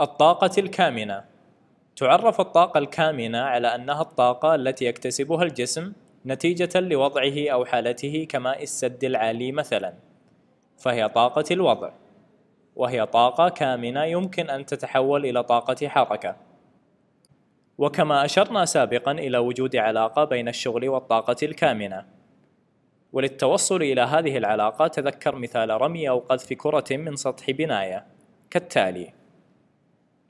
الطاقة الكامنة تعرف الطاقة الكامنة على أنها الطاقة التي يكتسبها الجسم نتيجة لوضعه أو حالته كماء السد العالي مثلا فهي طاقة الوضع وهي طاقة كامنة يمكن أن تتحول إلى طاقة حركة وكما أشرنا سابقا إلى وجود علاقة بين الشغل والطاقة الكامنة وللتوصل إلى هذه العلاقة تذكر مثال رمي أو قذف كرة من سطح بناية كالتالي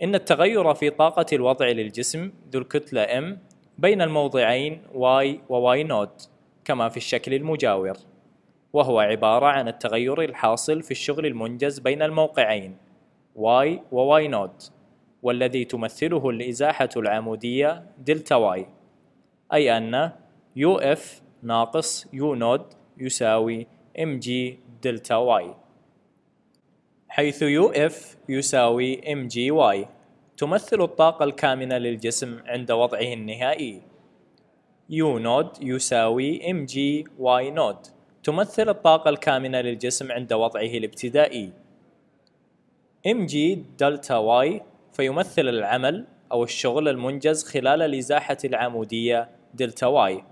إن التغير في طاقة الوضع للجسم ذو الكتلة M بين الموضعين Y و Y نود كما في الشكل المجاور وهو عبارة عن التغير الحاصل في الشغل المنجز بين الموقعين Y و Y نود والذي تمثله الإزاحة العمودية دلتا Y أي أن UF ناقص U نود يساوي mg دلتا Y حيث UF يساوي MGY تمثل الطاقة الكامنة للجسم عند وضعه النهائي يو نود يساوي واي نود تمثل الطاقة الكامنة للجسم عند وضعه الابتدائي جي دلتا واي فيمثل العمل أو الشغل المنجز خلال الإزاحة العمودية دلتا واي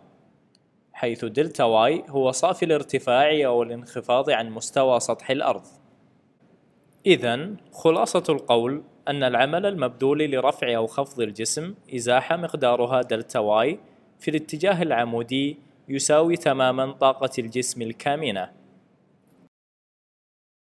حيث دلتا واي هو صافي الارتفاع أو الانخفاض عن مستوى سطح الأرض إذا خلاصة القول أن العمل المبذول لرفع أو خفض الجسم إزاحة مقدارها دلتا واي في الاتجاه العمودي يساوي تماما طاقة الجسم الكامنة